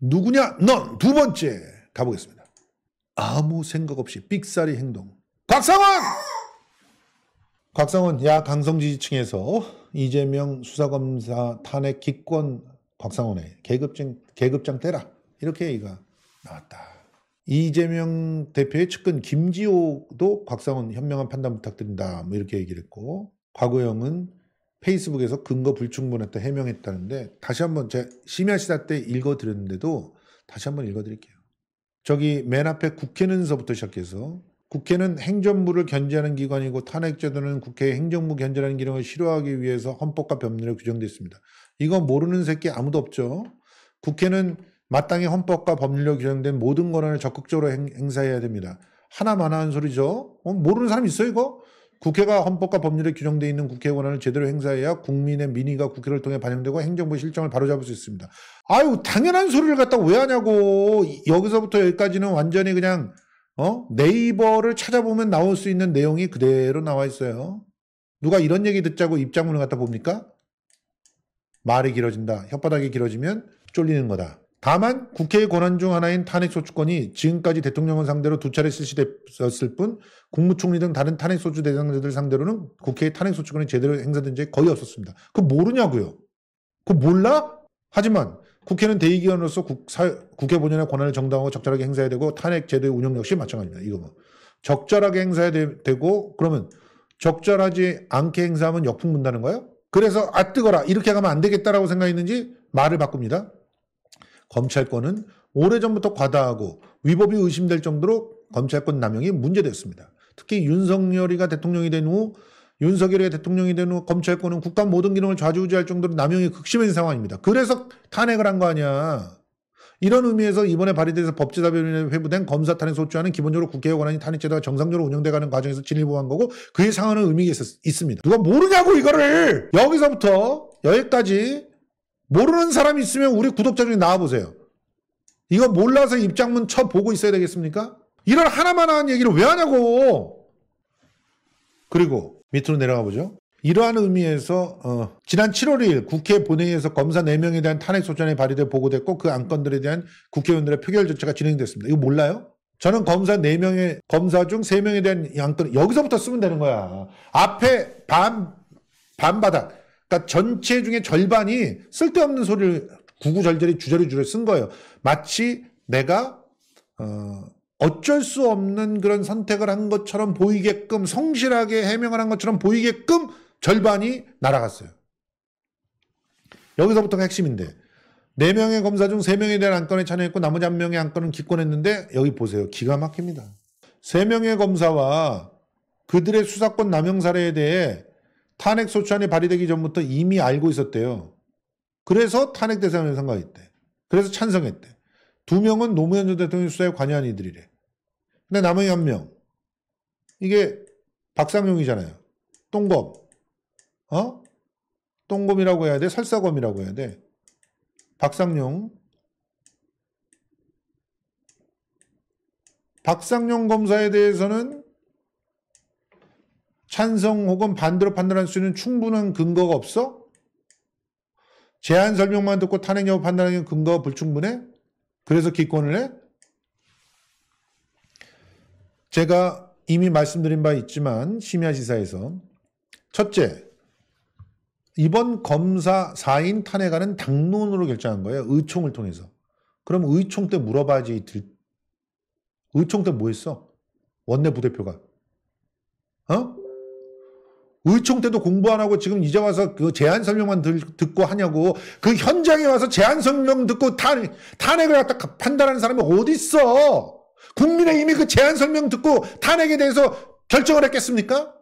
누구냐? 넌. 두 번째 가보겠습니다. 아무 생각 없이 삑사리 행동. 곽상원! 곽상원 야 강성 지지층에서 이재명 수사검사 탄핵 기권 곽상원의 계급장, 계급장 떼라. 이렇게 얘기가 나왔다. 이재명 대표의 측근 김지호도 곽상원 현명한 판단 부탁드린다. 뭐 이렇게 얘기를 했고, 과거형은 페이스북에서 근거 불충분했다 해명했다는데 다시 한번 제가 심야시사 때 읽어드렸는데도 다시 한번 읽어드릴게요. 저기 맨 앞에 국회는서부터 시작해서 국회는 행정부를 견제하는 기관이고 탄핵제도는 국회의 행정부 견제라는 기능을 실효하기 위해서 헌법과 법률에 규정되어 있습니다. 이거 모르는 새끼 아무도 없죠. 국회는 마땅히 헌법과 법률로 규정된 모든 권한을 적극적으로 행, 사해야 됩니다. 하나만한 소리죠. 어, 모르는 사람 있어요 이거? 국회가 헌법과 법률에 규정되어 있는 국회 권한을 제대로 행사해야 국민의 민의가 국회를 통해 반영되고 행정부 의 실정을 바로잡을 수 있습니다. 아유 당연한 소리를 갖다 왜 하냐고 여기서부터 여기까지는 완전히 그냥 어? 네이버를 찾아보면 나올 수 있는 내용이 그대로 나와 있어요. 누가 이런 얘기 듣자고 입장문을 갖다 봅니까? 말이 길어진다. 혓바닥이 길어지면 쫄리는 거다. 다만 국회의 권한 중 하나인 탄핵소추권이 지금까지 대통령을 상대로 두 차례 실시됐을 뿐 국무총리 등 다른 탄핵소추 대상자들 상대로는 국회의 탄핵소추권이 제대로 행사된 적이 거의 없었습니다. 그 모르냐고요. 그 몰라? 하지만 국회는 대의기관으로서 국, 사, 국회 본연의 권한을 정당하고 적절하게 행사해야 되고 탄핵 제도의 운영 역시 마찬가지입니다. 이거 뭐. 적절하게 행사해야 되, 고 그러면 적절하지 않게 행사하면 역풍 분다는 거예요? 그래서 아 뜨거라 이렇게 가면 안 되겠다라고 생각했는지 말을 바꿉니다. 검찰권은 오래전부터 과다하고 위법이 의심될 정도로 검찰권 남용이 문제되었습니다. 특히 윤석열이가 대통령이 된후 윤석열이 대통령이 된 후 검찰권은 국가 모든 기능을 좌지우지할 정도로 남용이 극심한 상황입니다. 그래서 탄핵을 한 거 아니야. 이런 의미에서 이번에 발의돼서 법제사변위원회 회부된 검사 탄핵 소추안은 기본적으로 국회의 관한 이 탄핵제도가 정상적으로 운영돼가는 과정에서 진일보한 거고 그에상하는 의미가 있, 있습니다. 누가 모르냐고 이거를 여기서부터 여기까지 모르는 사람 있으면 우리 구독자 중에 나와보세요. 이거 몰라서 입장문 쳐 보고 있어야 되겠습니까? 이런 하나만한 얘기를 왜 하냐고! 그리고 밑으로 내려가 보죠. 이러한 의미에서 어, 지난 7월 1일 국회 본회의에서 검사 4명에 대한 탄핵소장이 발의돼 보고됐고 그 안건들에 대한 국회의원들의 표결 절차가 진행됐습니다. 이거 몰라요? 저는 검사 4명의 검사 중 3명에 대한 양건 여기서부터 쓰면 되는 거야. 앞에 반 반바닥 그러니까 전체 중에 절반이 쓸데없는 소리를 구구절절히 주저리주저리 쓴 거예요. 마치 내가 어, 어쩔 수 없는 그런 선택을 한 것처럼 보이게끔 성실하게 해명을 한 것처럼 보이게끔 절반이 날아갔어요. 여기서부터가 핵심인데 4명의 검사 중 3명에 대한 안건에 참여했고 나머지 1명의 안건은 기권했는데 여기 보세요. 기가 막힙니다. 3명의 검사와 그들의 수사권 남용 사례에 대해 탄핵소추안이 발의되기 전부터 이미 알고 있었대요. 그래서 탄핵 대상을 생각했대. 그래서 찬성했대. 두 명은 노무현 전 대통령 수사에 관여한 이들이래. 근데 남은 한 명. 이게 박상용이잖아요. 똥검. 어? 똥검이라고 해야 돼? 설사검이라고 해야 돼? 박상용. 박상용 검사에 대해서는 찬성 혹은 반대로 판단할 수 있는 충분한 근거가 없어? 제한 설명만 듣고 탄핵 여부 판단하는 기 근거가 불충분해? 그래서 기권을 해? 제가 이미 말씀드린 바 있지만 심야 지사에서 첫째, 이번 검사 4인 탄핵안은 당론으로 결정한 거예요. 의총을 통해서. 그럼 의총 때 물어봐야지. 의총 때 뭐 했어? 원내 부대표가. 어? 의총 때도 공부 안 하고 지금 이제 와서 그 제안 설명만 들, 듣고 하냐고 그 현장에 와서 제안 설명 듣고 탄, 탄핵을 갖다 판단하는 사람이 어디 있어? 국민의 이미 그 제안 설명 듣고 탄핵에 대해서 결정을 했겠습니까?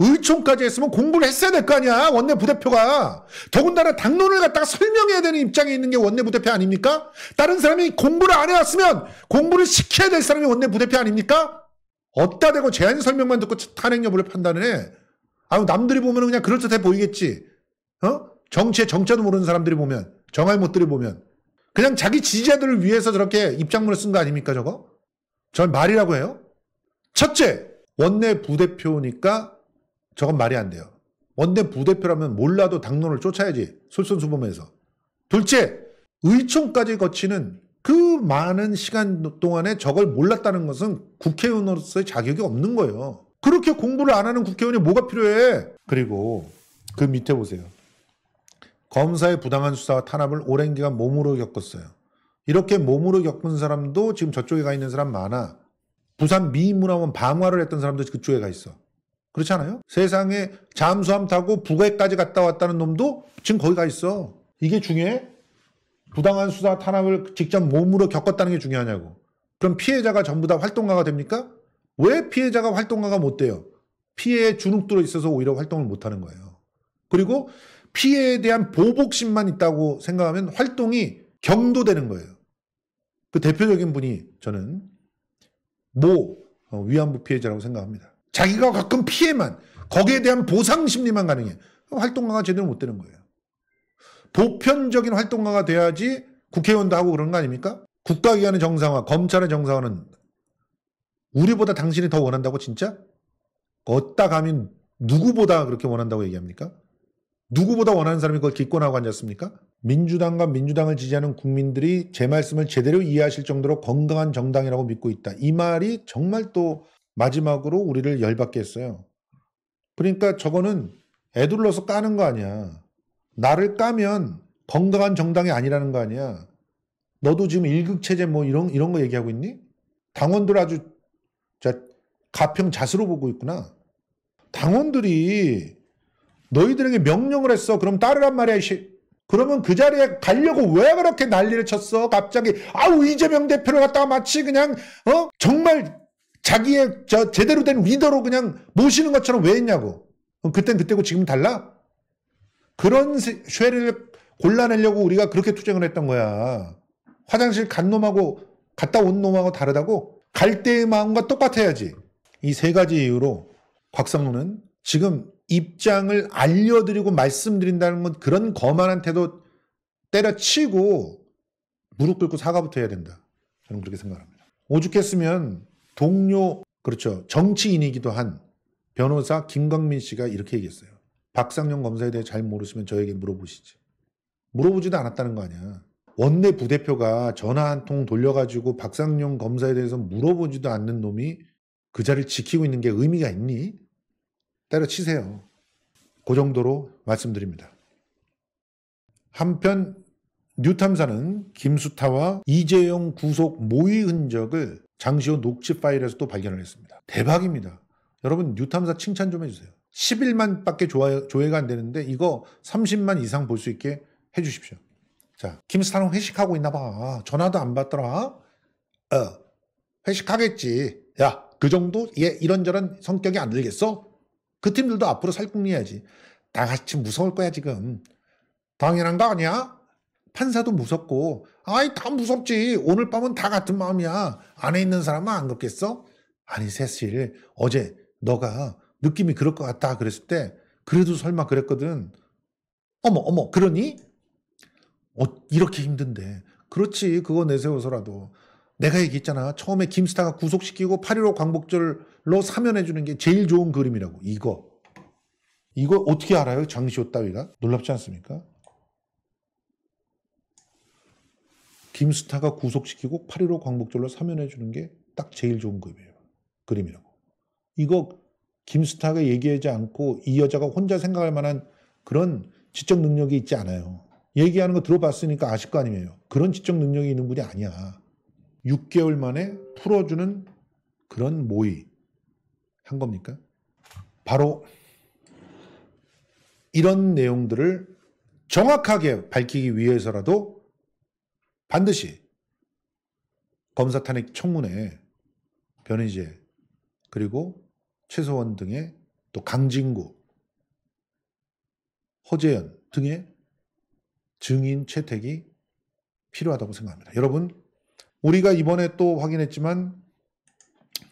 의총까지 했으면 공부를 했어야 될 거 아니야 원내 부대표가 더군다나 당론을 갖다가 설명해야 되는 입장에 있는 게 원내 부대표 아닙니까? 다른 사람이 공부를 안 해왔으면 공부를 시켜야 될 사람이 원내 부대표 아닙니까? 어따 대고 제안 설명만 듣고 탄핵 여부를 판단을 해 아유, 남들이 보면 그냥 그럴듯해 보이겠지. 어? 정치에 정체도 모르는 사람들이 보면, 정할못들이 보면. 그냥 자기 지지자들을 위해서 저렇게 입장문을 쓴 거 아닙니까, 저거? 전 말이라고 해요? 첫째, 원내 부대표니까 저건 말이 안 돼요. 원내 부대표라면 몰라도 당론을 쫓아야지. 솔선수범해서. 둘째, 의총까지 거치는 그 많은 시간 동안에 저걸 몰랐다는 것은 국회의원으로서의 자격이 없는 거예요. 그렇게 공부를 안 하는 국회의원이 뭐가 필요해? 그리고 그 밑에 보세요. 검사의 부당한 수사와 탄압을 오랜 기간 몸으로 겪었어요. 이렇게 몸으로 겪은 사람도 지금 저쪽에 가 있는 사람 많아. 부산 미인문화원 방화를 했던 사람도 그쪽에 가 있어. 그렇지 않아요? 세상에 잠수함 타고 북해까지 갔다 왔다는 놈도 지금 거기 가 있어. 이게 중요해? 부당한 수사 탄압을 직접 몸으로 겪었다는 게 중요하냐고. 그럼 피해자가 전부 다 활동가가 됩니까? 왜 피해자가 활동가가 못 돼요? 피해에 주눅들어 있어서 오히려 활동을 못 하는 거예요. 그리고 피해에 대한 보복심만 있다고 생각하면 활동이 경도되는 거예요. 그 대표적인 분이 저는 모 어, 위안부 피해자라고 생각합니다. 자기가 가끔 피해만 거기에 대한 보상 심리만 가능해. 활동가가 제대로 못 되는 거예요. 보편적인 활동가가 돼야지 국회의원도 하고 그런 거 아닙니까? 국가기관의 정상화, 검찰의 정상화는 우리보다 당신이 더 원한다고 진짜? 걷다 가면 누구보다 그렇게 원한다고 얘기합니까? 누구보다 원하는 사람이 그걸 기권하고 앉았습니까? 민주당과 민주당을 지지하는 국민들이 제 말씀을 제대로 이해하실 정도로 건강한 정당이라고 믿고 있다. 이 말이 정말 또 마지막으로 우리를 열받게 했어요. 그러니까 저거는 애둘러서 까는 거 아니야. 나를 까면 건강한 정당이 아니라는 거 아니야. 너도 지금 일극체제 뭐 이런, 이런 거 얘기하고 있니? 당원들 아주 자, 가평 자수로 보고 있구나. 당원들이 너희들에게 명령을 했어. 그럼 따르란 말이야. 그러면 그 자리에 가려고 왜 그렇게 난리를 쳤어? 갑자기 아우 이재명 대표를 갖다가 마치 그냥 어 정말 자기의 저 제대로 된 리더로 그냥 모시는 것처럼 왜 했냐고. 그땐 그때고 지금 달라? 그런 쇠를 골라내려고 우리가 그렇게 투쟁을 했던 거야. 화장실 간 놈하고 갔다 온 놈하고 다르다고? 갈대의 마음과 똑같아야지. 이 세 가지 이유로 곽상로는 지금 입장을 알려드리고 말씀드린다는 건 그런 거만한 태도 때려치고 무릎 꿇고 사과부터 해야 된다. 저는 그렇게 생각합니다. 오죽했으면 동료, 그렇죠. 정치인이기도 한 변호사 김광민 씨가 이렇게 얘기했어요. 박상영 검사에 대해 잘 모르시면 저에게 물어보시지. 물어보지도 않았다는 거 아니야. 원내 부대표가 전화 한 통 돌려가지고 박상용 검사에 대해서 물어보지도 않는 놈이 그 자리를 지키고 있는 게 의미가 있니? 때려치세요. 그 정도로 말씀드립니다. 한편 뉴탐사는 김수타와 이재용 구속 모의 흔적을 장시호 녹취 파일에서도 발견을 했습니다. 대박입니다. 여러분 뉴탐사 칭찬 좀 해주세요. 11만밖에 조회가 안 되는데 이거 30만 이상 볼 수 있게 해주십시오. 자, 김스타는 회식하고 있나 봐. 전화도 안 받더라. 어, 회식하겠지. 야, 그 정도? 얘 이런저런 성격이 안 들겠어? 그 팀들도 앞으로 살궁리해야지. 다 같이 무서울 거야, 지금. 당연한 거 아니야? 판사도 무섭고, 아이, 다 무섭지. 오늘 밤은 다 같은 마음이야. 안에 있는 사람은 안 걷겠어? 아니, 사실, 어제 너가 느낌이 그럴 것 같다 그랬을 때, 그래도 설마 그랬거든. 어머, 어머, 그러니? 어, 이렇게 힘든데. 그렇지. 그거 내세워서라도. 내가 얘기했잖아. 처음에 김스타가 구속시키고 8.15 광복절로 사면해주는 게 제일 좋은 그림이라고. 이거. 이거 어떻게 알아요? 장시호 따위가? 놀랍지 않습니까? 김스타가 구속시키고 8.15 광복절로 사면해주는 게 딱 제일 좋은 그림이에요. 그림이라고. 이거 김스타가 얘기하지 않고 이 여자가 혼자 생각할 만한 그런 지적 능력이 있지 않아요. 얘기하는 거 들어봤으니까 아실 거 아니에요. 그런 지적 능력이 있는 분이 아니야. 6개월 만에 풀어주는 그런 모의 한 겁니까? 바로 이런 내용들을 정확하게 밝히기 위해서라도 반드시 검사 탄핵 청문회 변희재 그리고 최소원 등의 또 강진구 허재현 등의 증인 채택이 필요하다고 생각합니다. 여러분, 우리가 이번에 또 확인했지만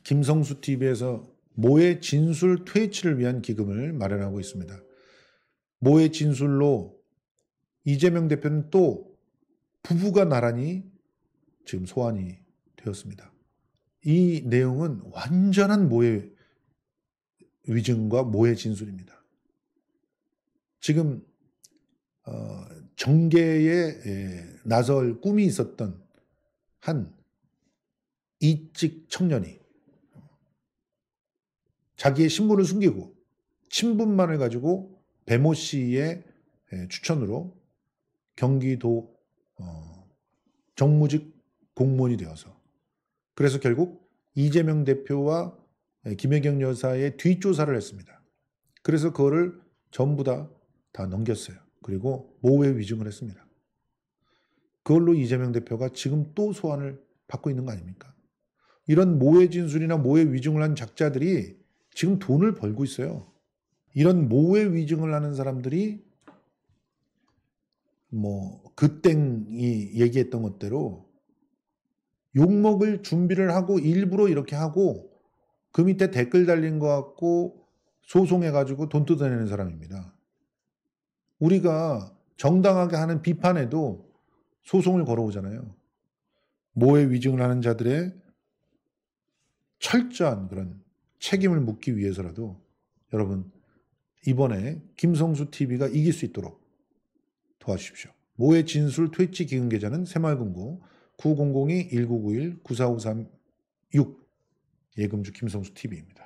김성수 TV에서 모의 진술 퇴치를 위한 기금을 마련하고 있습니다. 모의 진술로 이재명 대표는 또 부부가 나란히 지금 소환이 되었습니다. 이 내용은 완전한 모의 위증과 모의 진술입니다. 지금 경계에 예, 나설 꿈이 있었던 한 이직 청년이 자기의 신분을 숨기고 친분만을 가지고 배모 씨의 예, 추천으로 경기도 어, 정무직 공무원이 되어서 그래서 결국 이재명 대표와 예, 김혜경 여사의 뒷조사를 했습니다. 그래서 그거를 전부 다, 다 넘겼어요. 그리고 모의 위증을 했습니다. 그걸로 이재명 대표가 지금 또 소환을 받고 있는 거 아닙니까? 이런 모의 진술이나 모의 위증을 한 작자들이 지금 돈을 벌고 있어요. 이런 모의 위증을 하는 사람들이 뭐 그땡이 얘기했던 것대로 욕먹을 준비를 하고 일부러 이렇게 하고 그 밑에 댓글 달린 것 같고 소송해가지고 돈 뜯어내는 사람입니다. 우리가 정당하게 하는 비판에도 소송을 걸어오잖아요. 모의 위증을 하는 자들의 철저한 그런 책임을 묻기 위해서라도 여러분 이번에 김성수 TV가 이길 수 있도록 도와주십시오. 모의 진술 퇴치 기금 계좌는 새마을금고 9002-1991-94536 예금주 김성수 TV입니다.